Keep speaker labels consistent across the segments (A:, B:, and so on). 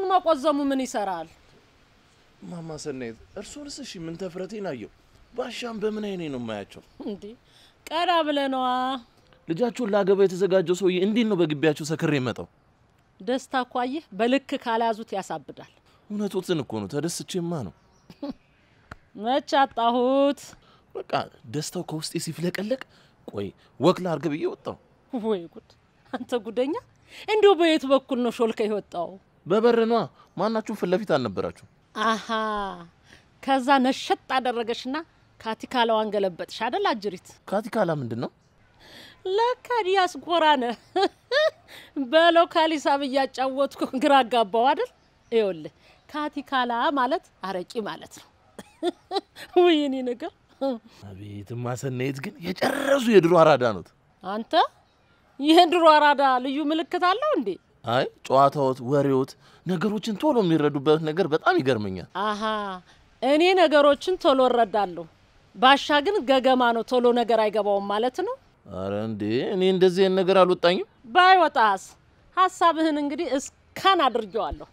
A: አሁን መቆዘሙ ምን ይሰራል?
B: ማማ ሰናይት፣ እርሶንስ? እሺ ምን ተፍረቴን አየው? ባሻም በምን አይኔ ነው የማያቸው?
A: እንዴ ቀና ብለህ ነዋ።
B: ልጃችሁን ለአገባ የተዘጋጀው ሰውዬ እንዴት ነው በግቢያችሁ ሰክሬ መጣው?
A: ደስታ እኮ አየህ፣ በልክ ካልያዙት ያሳብዳል።
B: እውነቶትን እኮ ነው። ተደስቼማ ነው
A: መች አጣሁት።
B: በቃ ደስታው ከውስጤ ሲፍለቀለቅ፣ ቆይ ወክ አርገ ብዬ ወጣው።
A: ወይ ጉድ! አንተ ጉደኛ! እንዲሁ በየት በኩል ነው ሾልከ ይወጣው?
B: በበርኗ ማናችሁ ፊት ለፊት አልነበራችሁ።
A: አሀ ከዛ ነሸጥ አደረገሽና ካቲካላዋን ገለበጥሽ አደል? አጅሪት
B: ካቲካላ ምንድን ነው?
A: ለካ ዲያስፖራ ነህ። በሎካል ሂሳብ እያጫወትኩ ግራ አጋባው አደል? ይኸውልህ ካቲካላ ማለት አረቂ ማለት ነው። ወይኔ ነገር
B: አቤት ማሰናየት ግን የጨረሱ የድሮ አራዳ ነው።
A: አንተ የድሮ አራዳ ልዩ ምልክት አለው እንዴ?
B: አይ ጨዋታዎት፣ ወሬዎት ነገሮችን ቶሎ የሚረዱበት ነገር በጣም ይገርመኛል።
A: አሀ እኔ ነገሮችን ቶሎ እረዳለሁ። ባሻ ግን ገገማ ነው፣ ቶሎ ነገር አይገባውም ማለት ነው።
B: አረ እንዴ እኔ እንደዚህ አይነት ነገር አልወጣኝም።
A: ባይወጣስ ሀሳብህን እንግዲህ እስካን አድርጌዋለሁ።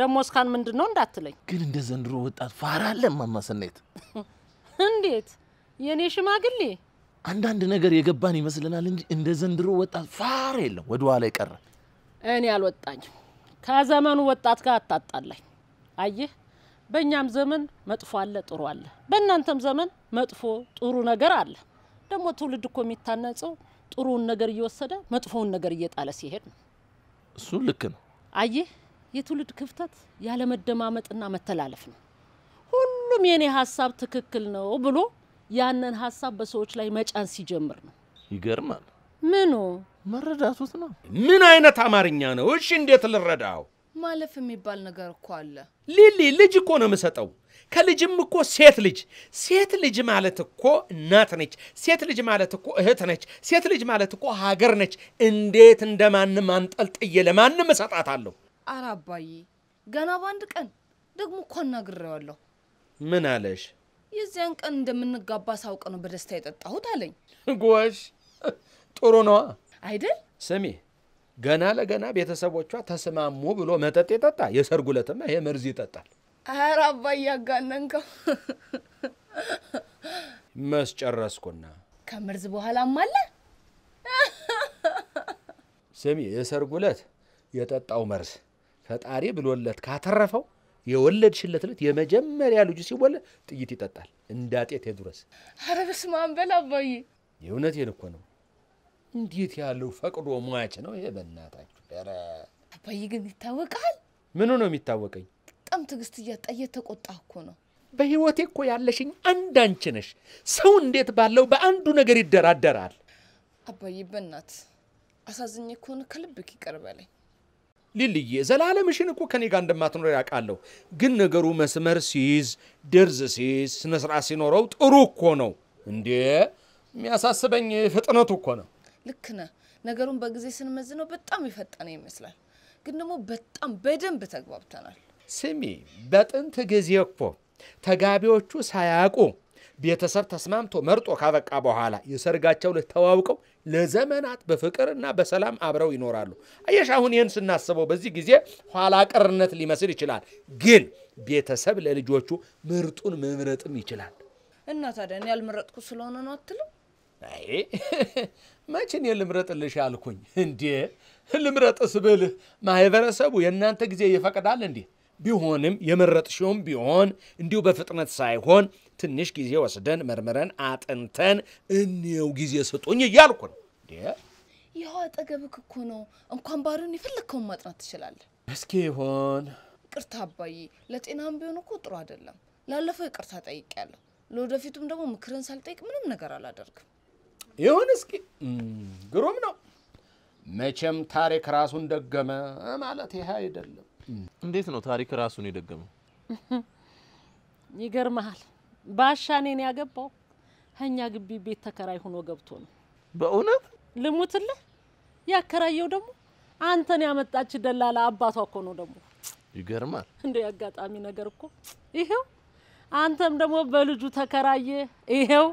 A: ደግሞ እስካን
B: ምንድን ነው እንዳትለኝ። ግን እንደ ዘንድሮ ወጣት ፋራ አለ እማማ
A: እንዴት የእኔ ሽማግሌ
B: አንዳንድ ነገር የገባን ይመስለናል እንጂ እንደ ዘንድሮ ወጣት ፋራ የለም፣ ወደ ኋላ ይቀራል።
A: እኔ አልወጣኝም። ከዘመኑ ወጣት ጋር አታጣላኝ። አየህ፣ በእኛም ዘመን መጥፎ አለ፣ ጥሩ አለ። በእናንተም ዘመን መጥፎ ጥሩ ነገር አለ። ደግሞ ትውልድ እኮ የሚታነጸው ጥሩውን ነገር እየወሰደ መጥፎውን ነገር እየጣለ ሲሄድ ነው።
B: እሱ ልክ ነው።
A: አየህ፣ የትውልድ ክፍተት ያለመደማመጥና መተላለፍ ነው። ሁሉም የኔ ሀሳብ ትክክል ነው ብሎ ያንን ሀሳብ በሰዎች ላይ መጫን ሲጀምር ነው። ይገርማል። ምኑ መረዳቱት ነው።
C: ምን አይነት አማርኛ ነው? እሺ እንዴት ልረዳው?
A: ማለፍ የሚባል
D: ነገር እኮ አለ
C: ሊሊ። ልጅ እኮ ነው የምሰጠው። ከልጅም እኮ ሴት ልጅ። ሴት ልጅ ማለት እኮ እናት ነች። ሴት ልጅ ማለት እኮ እህት ነች። ሴት ልጅ ማለት እኮ ሀገር ነች። እንዴት እንደ ማንም አንጠልጥዬ ለማንም እሰጣታለሁ?
D: አረ አባዬ፣ ገና በአንድ ቀን ደግሞ እኮ አናግሬዋለሁ። ምን አለሽ? የዚያን ቀን እንደምንጋባ ሳውቅ ነው በደስታ የጠጣሁት አለኝ።
C: ጎሽ ጥሩ ነዋ አይደል? ስሚ ገና ለገና ቤተሰቦቿ ተስማሙ ብሎ መጠጥ የጠጣ የሰርጉ ዕለትማ ይሄ መርዝ ይጠጣል።
D: አረ አባዬ አጋነንከው።
C: መስጨረስኩና
D: ከምርዝ በኋላም አለ።
C: ስሚ የሰርጉ ዕለት የጠጣው መርዝ ፈጣሪ ብሎለት ካተረፈው የወለድሽለት ዕለት የመጀመሪያ ልጁ ሲወለድ ጥይት ይጠጣል እንዳጤት ድረስ
D: ኧረ በስመ አብ በል አባዬ።
C: የእውነቴን እኮ ነው። እንዴት ያለው ፈቅዶ ሟች ነው ይሄ? በእናታችሁ ኧረ
D: አባዬ ግን ይታወቃል።
C: ምኑ ነው የሚታወቀኝ?
D: በጣም ትዕግስት እያጣ ተቆጣ እኮ ነው።
C: በህይወቴ እኮ ያለሽኝ አንድ አንቺ ነሽ። ሰው እንዴት ባለው በአንዱ ነገር ይደራደራል?
D: አባዬ በእናት አሳዝኝ ከሆነ ከልብክ ይቅር በለኝ።
C: ሊልዬ ዘላለምሽን እኮ ከኔ ጋር እንደማትኖር ያውቃለሁ። ግን ነገሩ መስመር ሲይዝ፣ ደርዝ ሲይዝ፣ ስነስርዓት ሲኖረው ጥሩ እኮ ነው እንዴ። የሚያሳስበኝ ፍጥነቱ እኮ ነው።
D: ልክ ነህ። ነገሩን በጊዜ ስንመዝነው በጣም የፈጠነ ይመስላል፣ ግን ደግሞ በጣም በደንብ ተግባብተናል።
C: ስሚ፣ በጥንት ጊዜ እኮ ተጋቢዎቹ ሳያውቁ ቤተሰብ ተስማምቶ መርጦ ካበቃ በኋላ የሰርጋቸው ተዋውቀው ለዘመናት በፍቅርና በሰላም አብረው ይኖራሉ። አየሽ፣ አሁን ይህን ስናስበው በዚህ ጊዜ ኋላ ቀርነት ሊመስል ይችላል፣ ግን ቤተሰብ ለልጆቹ ምርጡን መምረጥም ይችላል።
D: እና ታዲያ እኔ ያልመረጥኩ ስለሆነ ነው አትልም?
C: አይ መቼ እኔ ልምረጥልሽ አልኩኝ። እንዴ ልምረጥ ስብልህ ማህበረሰቡ የእናንተ ጊዜ ይፈቅዳል እንዴ? ቢሆንም የመረጥሽውም ቢሆን እንዲሁ በፍጥነት ሳይሆን ትንሽ ጊዜ ወስደን መርምረን አጥንተን እኔው ጊዜ ስጡኝ እያልኩ ነው።
D: ይኸው አጠገብህ እኮ ነው። እንኳን ባሪውን የፈለግከውን ማጥናት ትችላለህ።
C: እስኪ ይሆን
D: ቅርታ አባዬ፣ ለጤናም ቢሆን እኮ ጥሩ አይደለም። ላለፈው ይቅርታ ጠይቄያለሁ። ለወደፊቱም ደግሞ ምክርን ሳልጠይቅ ምንም ነገር አላደርግም።
C: ይሁን እስኪ ግሩም ነው። መቼም ታሪክ ራሱን ደገመ ማለት ይህ አይደለም።
B: እንዴት ነው ታሪክ ራሱን የደገመው?
A: ይገርመሃል፣ ባሻ እኔን ያገባው እኛ ግቢ ቤት ተከራይ ሆኖ ገብቶ ነው። በእውነት ልሙትልህ፣ ያከራየው ደግሞ አንተን ያመጣች ደላላ አባቷ እኮ ነው። ደግሞ ይገርማል። እንደ አጋጣሚ ነገር እኮ ይሄው፣ አንተም ደግሞ በልጁ ተከራየ። ይሄው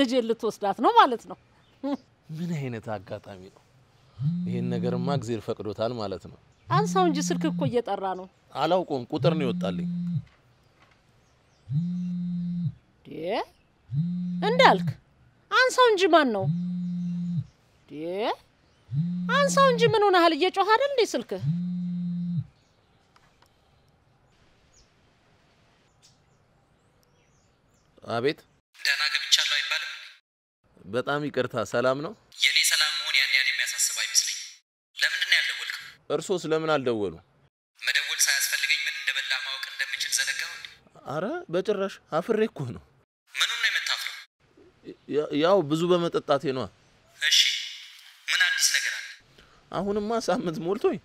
A: ልጄን ልትወስዳት ነው ማለት ነው።
B: ምን አይነት አጋጣሚ ነው! ይሄን ነገርማ እግዜር ፈቅዶታል ማለት ነው።
A: አንሳው እንጂ ስልክ እኮ እየጠራ ነው።
B: አላውቀውም፣ ቁጥር ነው ይወጣልኝ።
A: እንዳልክ አንሳው እንጂ ማን ነው? አንሳው እንጂ ምን ሆነሃል? እየጮህ አይደል እንዴ ስልክ
B: አቤት ደህና በጣም ይቅርታ፣ ሰላም ነው? የኔ ሰላም መሆን ያን
E: ያህል የሚያሳስብ አይመስለኝ ለምንድን
B: ነው ያልደወልከው? እርሶስ ለምን አልደወሉ?
E: መደወል ሳያስፈልገኝ ምን እንደበላ ማወቅ እንደምችል
B: ዘነጋው? አረ በጭራሽ አፍሬ እኮ ነው። ምኑን ነው የምታፍረው? ያው ብዙ በመጠጣቴ ነዋ። እሺ ምን አዲስ ነገር አለ? አሁንማ ሳምንት ሞልቶኝ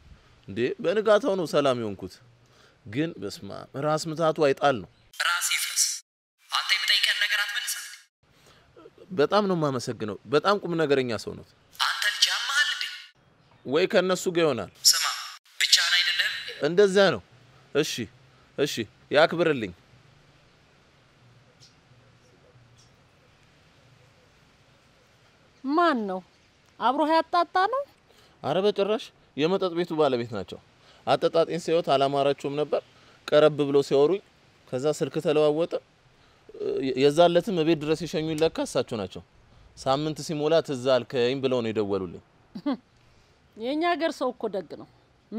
B: እንዴ፣ በንጋታው ነው ሰላም የሆንኩት። ግን በስማ ራስ ምታቱ አይጣል ነው በጣም ነው የማመሰግነው። በጣም ቁም ነገረኛ ሰው ነው። አንተ ልጅ ያመሃል እንዴ? ወይ ከእነሱ ጋር ይሆናል። ስማ ብቻህን አይደለም። እንደዚያ ነው። እሺ እሺ፣ ያክብርልኝ።
A: ማን ነው አብሮህ ያጣጣ ነው?
B: አረ በጭራሽ የመጠጥ ቤቱ ባለቤት ናቸው። አጠጣጤን ሲያዩት አላማራቸውም ነበር። ቀረብ ብሎ ሲያወሩኝ፣ ከዛ ስልክ ተለዋወጠ። የዛለትም እቤት ድረስ የሸኙኝ ለካ እሳቸው ናቸው። ሳምንት ሲሞላ ትዝ አልከኝ ብለው ነው የደወሉልኝ።
A: የእኛ ሀገር ሰው እኮ ደግ ነው፣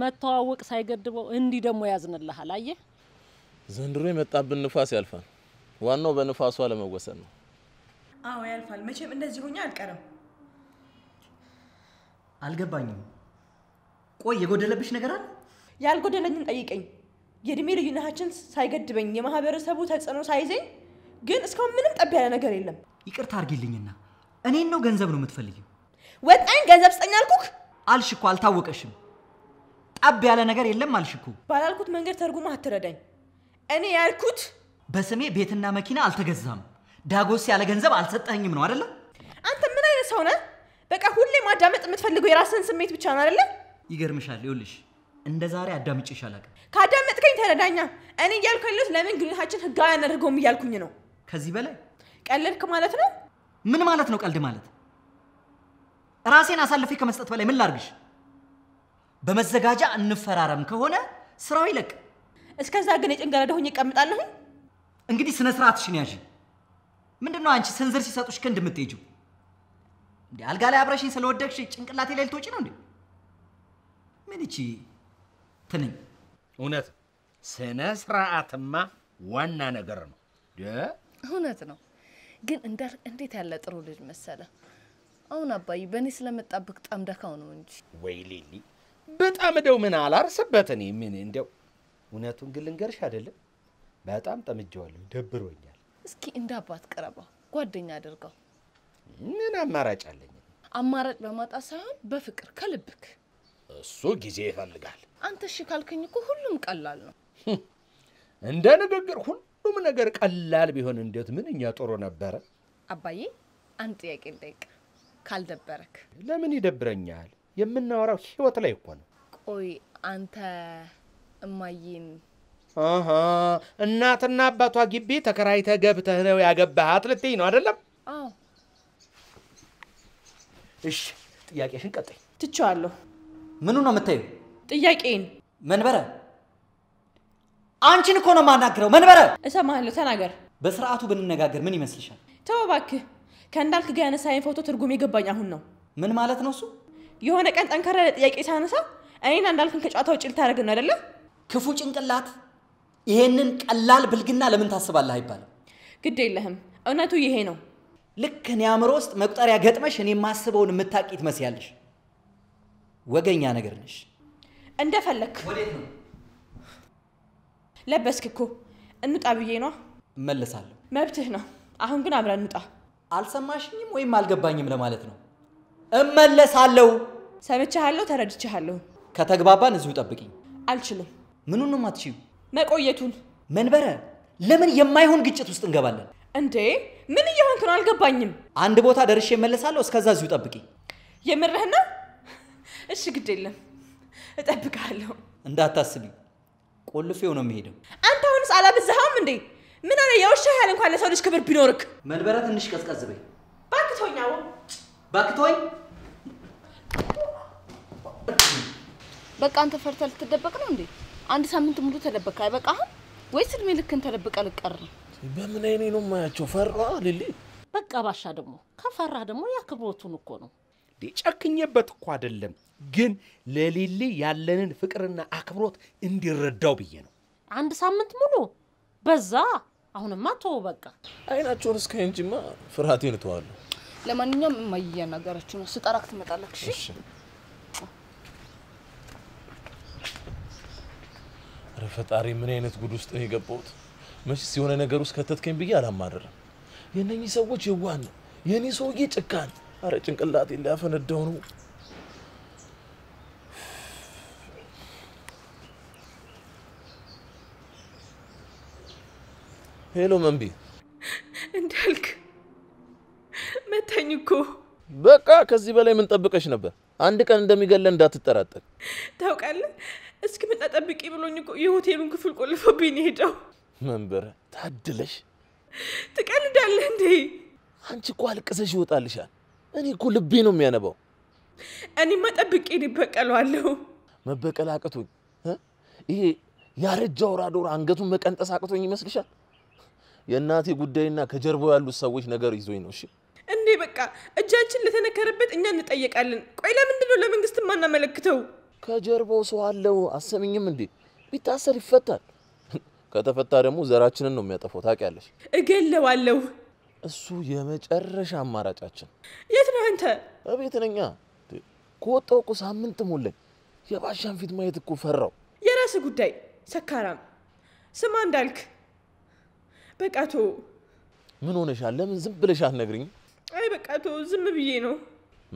A: መተዋወቅ ሳይገድበው እንዲህ ደግሞ ያዝንልሃል። አየ
B: ዘንድሮ የመጣብን ንፋስ ያልፋል። ዋናው በንፋሱ አለመወሰን ነው።
F: አዎ ያልፋል። መቼም እንደዚህ ሆኜ አልቀረም። አልገባኝም። ቆይ የጎደለብሽ ነገር አለ? ያልጎደለኝን ጠይቀኝ። የእድሜ ልዩነታችን ሳይገድበኝ የማህበረሰቡ ተጽዕኖ ሳይዘኝ ግን እስካሁን ምንም ጠብ ያለ ነገር የለም።
E: ይቅርታ አርጊልኝና እኔን ነው ገንዘብ ነው የምትፈልጊው?
F: ወጣኝ ገንዘብ ስጠኝ አልኩክ
E: አልሽ እኮ አልታወቀሽም። ጠብ ያለ ነገር የለም አልሽ እኮ። ባላልኩት መንገድ ተርጉማ አትረዳኝ። እኔ ያልኩት በስሜ ቤትና መኪና አልተገዛም፣ ዳጎስ ያለ ገንዘብ አልሰጠኝም ነው አደለም። አንተ ምን አይነት ሰው ነህ? በቃ ሁሌ ማዳመጥ የምትፈልገው የራስን ስሜት ብቻ ነው አደለም? ይገርምሻል። ይኸውልሽ እንደ ዛሬ አዳምጭሽ አላውቅም።
F: ካዳመጥከኝ ተረዳኛ።
E: እኔ እያልኩ ያለሁት ለምን ግንኙነታችን ህጋዊ አናደርገውም እያልኩኝ ነው። ከዚህ በላይ ቀልድክ ማለት ነው? ምን ማለት ነው ቀልድ ማለት? ራሴን አሳልፌ ከመስጠት በላይ ምን ላርግሽ? በመዘጋጃ እንፈራረም ከሆነ ስራው ይለቅ። እስከዛ ግን የጭንገረደ ሆኜ እቀምጣለሁ። እንግዲህ ስነ ስርዓትሽን ያዥ። ምንድን ነው አንቺ ስንዝር ሲሰጡሽ ክንድ የምትሄጂው? እንዲ አልጋ ላይ አብረሽኝ ስለወደቅሽ ጭንቅላቴ ላይ ልትወጪ ነው እንዴ?
C: ምን ይቺ ትንኝ። እውነት ስነ ስርዓትማ ዋና ነገር ነው።
D: እውነት ነው። ግን እንዴት ያለ ጥሩ ልጅ መሰለ። አሁን አባዬ በእኔ ስለመጣብቅ ጣም ደካው ነው እንጂ
C: ወይ ሌሊ፣ በጣም እደው ምን አላርስበት እኔ ምን እንደው እውነቱን ግን ልንገርሽ አይደለም በጣም ጠምጄዋለሁ፣ ደብሮኛል።
D: እስኪ እንደ አባት ቅረባ፣ ጓደኛ
C: አድርገው። ምን አማራጭ አለኝ?
D: አማራጭ በማጣት ሳይሆን በፍቅር ከልብክ።
C: እሱ ጊዜ ይፈልጋል።
D: አንተ እሺ ካልከኝ እኮ ሁሉም ቀላል ነው።
C: እንደ ንግግር ሁሉ ሁሉም ነገር ቀላል ቢሆን እንዴት ምንኛ ጥሩ ነበረ።
D: አባዬ አንድ ጥያቄ ልጠይቅ ካልደበረክ።
C: ለምን ይደብረኛል? የምናወራው ህይወት ላይ እኮ ነው።
D: ቆይ አንተ እማዬን
C: እናትና አባቷ ግቢ ተከራይተ ገብተህ ነው ያገባሃት ልትይ ነው አይደለም? አዎ። እሺ፣ ጥያቄሽን ቀጠይ። ትቼዋለሁ።
E: ምኑ ነው የምታየው? ጥያቄን መንበረ አንቺን እኮ ነው የማናግረው። መንበረ እሰማለሁ፣ ተናገር። በስርዓቱ ብንነጋገር ምን ይመስልሻል? ተው እባክህ።
F: ከእንዳልክ ጋር ያነሳኸኝ ፎቶ ትርጉም የገባኝ አሁን ነው። ምን ማለት ነው እሱ? የሆነ ቀን ጠንከራ ያለ ጥያቄ ሳነሳ እኔና እንዳልክን ከጨዋታ ውጭ ልታደርግ ነው አይደለ? ክፉ ጭንቅላት፣
E: ይሄንን ቀላል ብልግና ለምን ታስባለህ አይባልም። ግድ የለህም፣ እውነቱ ይሄ ነው። ልክ እኔ አእምሮ ውስጥ መቁጠሪያ ገጥመሽ እኔ የማስበውን የምታውቂ ትመስያለሽ። ወገኛ ነገር ነሽ።
F: እንደፈለክ ወዴት ነው ለበስክ እኮ እንውጣ ብዬ ነው። እመለሳለሁ። መብትህ ነው። አሁን ግን አብረን እንውጣ። አልሰማሽኝም ወይም
E: አልገባኝም ለማለት ነው።
F: እመለሳለሁ። ሰምቼሃለሁ፣
E: ተረድቼሃለሁ። ከተግባባን እዚሁ ጠብቂኝ። አልችልም። ምኑን ነው የማትችይው? መቆየቱን። መንበረ፣ ለምን የማይሆን ግጭት ውስጥ እንገባለን? እንዴ ምን እየሆንክ ነው? አልገባኝም። አንድ ቦታ ደርሼ እመለሳለሁ። እስከዛ እዚሁ ጠብቂኝ። የምርህና?
F: እሺ፣ ግድ የለም
E: እጠብቃለሁ። እንዳታስብኝ ቆልፌው ነው የሚሄደው።
F: አንተ አሁንስ አላበዛኸውም እንዴ? ምን አለ የውሻ ያህል እንኳን ለሰው ልጅ ክብር ቢኖርክ። መንበረ ትንሽ ቀዝቀዝ በይ ባክቶኛው ባክቶኝ
D: በቃ አንተ ፈርተህ ልትደበቅ ነው እንዴ? አንድ ሳምንት ሙሉ ተደበቀ አይበቃህም
A: ወይስ እድሜ ልክን ተደብቀ ልቀር በምን አይኔ ነው የማያቸው? ፈራ ልሌ በቃ ባሻ ደግሞ ከፈራ ደግሞ ያክብሮቱን እኮ ነው
C: ጨክኜበት እኮ አይደለም፣ ግን ለሊሊ ያለንን ፍቅርና አክብሮት እንዲረዳው ብዬ ነው።
A: አንድ ሳምንት ሙሉ በዛ። አሁንማ ተው በቃ። አይናቸውን እስከ እንጂማ
B: ፍርሃቴን እተዋለሁ።
D: ለማንኛውም እማዬ ነገረች ነው። ስጠራክ ትመጣለክ።
B: እሺ ፈጣሪ ምን አይነት ጉድ ውስጥ ነው የገባሁት? መቼስ የሆነ ነገር ውስጥ ከተትከኝ ብዬ አላማርርም። የነኚህ ሰዎች የዋን የኔ የእኔ ሰውዬ ጭካን አረ ጭንቅላቴ ሊያፈነዳው ነው። ሄሎ መንቢ፣ እንዳልክ መታኝ እኮ። በቃ ከዚህ በላይ ምን ጠብቀሽ ነበር? አንድ ቀን እንደሚገለን እንዳትጠራጠር።
F: ታውቃለህ፣ እስኪ መጣ ጠብቂ ብሎኝ እኮ የሆቴሉን ክፍል ቆልፎብኝ ነው
B: የሄደው። መንበረ ታድለሽ። ትቀልዳለህ እንዴ? አንቺ እኮ አልቅሰሽ ይወጣልሻል። እኔ እኮ ልቤ ነው የሚያነባው። እኔማ ጠብቄ ይበቀሏለሁ። መበቀል አቅቶኝ ይሄ ያረጀ አውራ አንገቱን መቀንጠስ አቅቶኝ ይመስልሻል? የእናቴ ጉዳይና ከጀርባው ያሉት ሰዎች ነገር ይዞኝ ነው። እሺ
F: እንዴ፣ በቃ እጃችን ለተነከረበት እኛ እንጠየቃለን። ቆይ ለምንድን ነው ለመንግስት
B: ማናመለክተው? ከጀርባው ሰው አለው። አሰምኝም እንዴ ቢታሰር ይፈታል። ከተፈታ ደግሞ ዘራችንን ነው የሚያጠፋው። ታውቂያለሽ። እገለዋለሁ እሱ የመጨረሻ አማራጫችን። የት ነህ አንተ? እቤት ነኛ። ከወጣሁ እኮ ሳምንት ሞላኝ። የባሻን ፊት ማየት እኮ ፈራው። የራስ ጉዳይ ሰካራም።
F: ስማ እንዳልክ በቃቶ።
B: ምን ሆነሻል? ለምን ዝም ብለሽ አትነግሪኝ?
F: አይ በቃቶ፣ ዝም ብዬ ነው።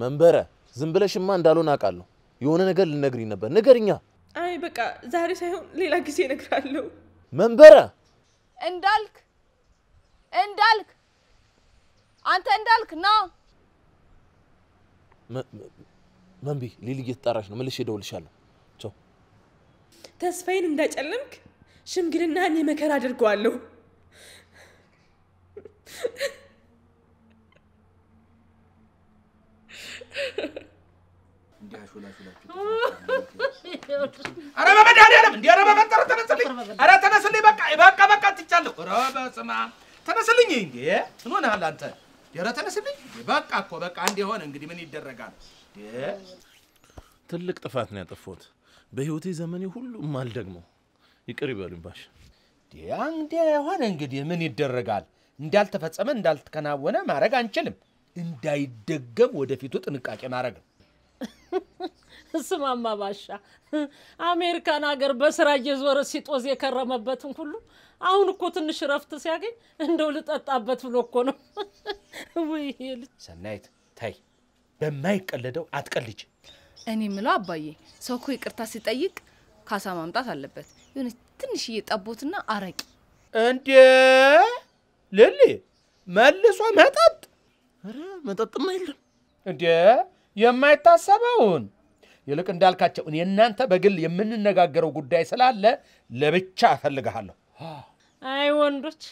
B: መንበረ፣ ዝም ብለሽማ እንዳልሆን አውቃለሁ። የሆነ ነገር ልነግሪኝ ነበር፣ ንገሪኛ።
D: አይ
F: በቃ ዛሬ ሳይሆን ሌላ ጊዜ እነግራለሁ።
B: መንበረ
D: እንዳልክ እንዳልክ አንተ እንዳልክ ና
B: መንቢ ሊሊ እየተጣራች ነው። መልሼ እደውልልሻለሁ። ቻው።
F: ተስፋዬን እንዳጨለምክ ሽምግልናህን የመከራ አድርገዋለሁ።
A: ኧረ በመድኃኒዓለም እንዲህ ኧረ በፈጠረ
C: ተነስልኝ! ኧረ ተነስልኝ! በቃ በቃ በቃ ትቻለሁ። ኧረ በስመ አብ ተነስልኝ! እንዴ ምን ሆነሃል አንተ? ኧረ ተነስልኝ። በቃ እኮ በቃ አንድ የሆነ እንግዲህ ምን ይደረጋል።
B: ትልቅ ጥፋት ነው ያጠፋሁት። በህይወቴ ዘመኔ ሁሉ የማልደግመው ይቅር ይበሉኝ ባሽ።
C: አንድ የሆነ እንግዲህ ምን ይደረጋል። እንዳልተፈጸመ እንዳልተከናወነ ማድረግ አንችልም። እንዳይደገም ወደፊቱ ጥንቃቄ ማድረግ ነው።
A: ስማማ ባሻ አሜሪካን ሀገር በስራ እየዞረ ሲጦዝ የከረመበትን ሁሉ አሁን እኮ ትንሽ እረፍት ሲያገኝ እንደው ልጠጣበት ብሎ እኮ ነው። ውይ ልጅ
C: ሰናይት፣ ታይ በማይቀለደው አትቀልጅ።
A: እኔ ምለው
D: አባዬ፣ ሰው እኮ ይቅርታ ሲጠይቅ ካሳ ማምጣት አለበት። የሆነ ትንሽዬ ጠቦትና
C: አረቂ። እንዴ ልል መልሶ መጠጥ? መጠጥማ የለም እንዴ የማይታሰበውን ይልቅ እንዳልካቸው የእናንተ በግል የምንነጋገረው ጉዳይ ስላለ ለብቻ እፈልግሃለሁ።
A: አይ ወንዶች፣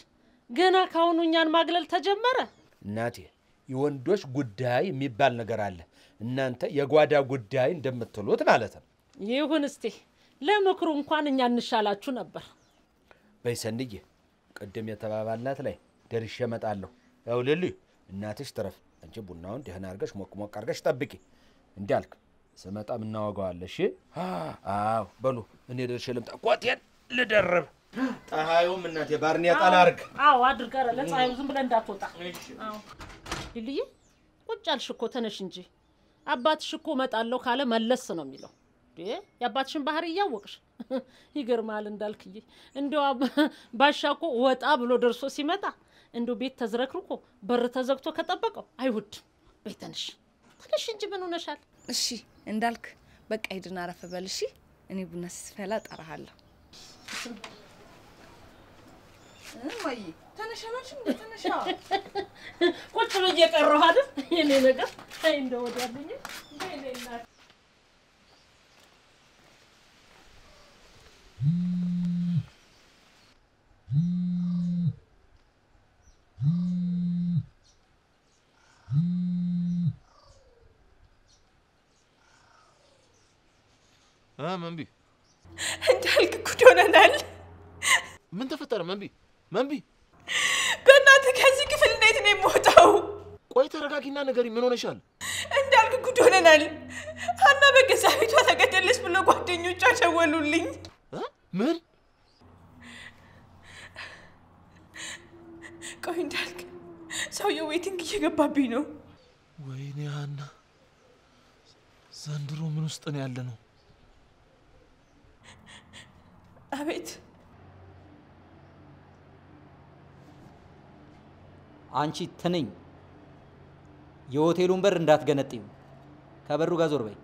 A: ገና ካሁኑ እኛን ማግለል ተጀመረ።
C: እናቴ የወንዶች ጉዳይ የሚባል ነገር አለ። እናንተ የጓዳ ጉዳይ እንደምትሉት ማለት ነው።
A: ይሁን እስቲ፣ ለምክሩ እንኳን እኛ እንሻላችሁ ነበር።
C: በይሰንዬ ቅድም የተባባልናት ላይ ደርሼ እመጣለሁ። ያው ልልዩ እናትሽ ትረፍ። አንቺ ቡናውን ደህና አርገሽ ሞቅ ሞቅ አድርገሽ ጠብቂ። እንዲህ አልክ ስመጣ ምናወገዋለ። እሺ አዎ በሉ፣ እኔ ደርሼ ልምጣ፣ ቆቴን ልደርብ። ፀሐዩም እናቴ ባርኔጣ ላድርግ።
A: አዎ አድርግ፣ ኧረ ለፀሐዩ ዝም ብለህ እንዳትወጣ። ልልዬ ቁጭ አልሽ እኮ ተነሽ እንጂ። አባትሽ እኮ እመጣለሁ ካለ መለስ ነው የሚለው። የአባትሽን ባህሪ እያወቅሽ ይገርማል። እንዳልክዬ እንዲያው ባሻ እኮ ወጣ ብሎ ደርሶ ሲመጣ እንዲሁ ቤት ተዝረክርኮ በር ተዘግቶ ከጠበቀው አይወድም። ቤተንሽ ትንሽ እንጂ ምን ሆነሻል? እሺ እንዳልክ
D: በቃ ሂድና አረፍ በል እሺ። እኔ ቡና ስፈላ እጠራሃለሁ።
A: እማዬ ቁጭ ብዬ ቀረሁ አይደል? የኔ ነገር አይ እንደወዳልኝ
B: መንቢ እንዳልክ ጉድ ሆነናል። ምን ተፈጠረ መንቢ? መንቢ
F: በእናትህ ከዚህ ክፍል እንዴት ነው የምወጣው?
B: ቆይ ተረጋጊና ነገሪ፣ ምን ሆነሻል?
F: እንዳልክ ጉድ ሆነናል። ሀና በገዛ ቤቷ ተገደለች ብሎ ጓደኞቿ ሸወሉልኝ። ምን? ቆይ እንዳልክ ሰውየው ዌቲንግ
B: እየገባብኝ ነው። ወይኔ ሀና፣ ዘንድሮ ምን ውስጥ ነው ያለ ነው?
F: አቤት
E: አንቺ ትንኝ፣ የሆቴሉን በር እንዳትገነጥም ከበሩ ጋር ዞር በይ።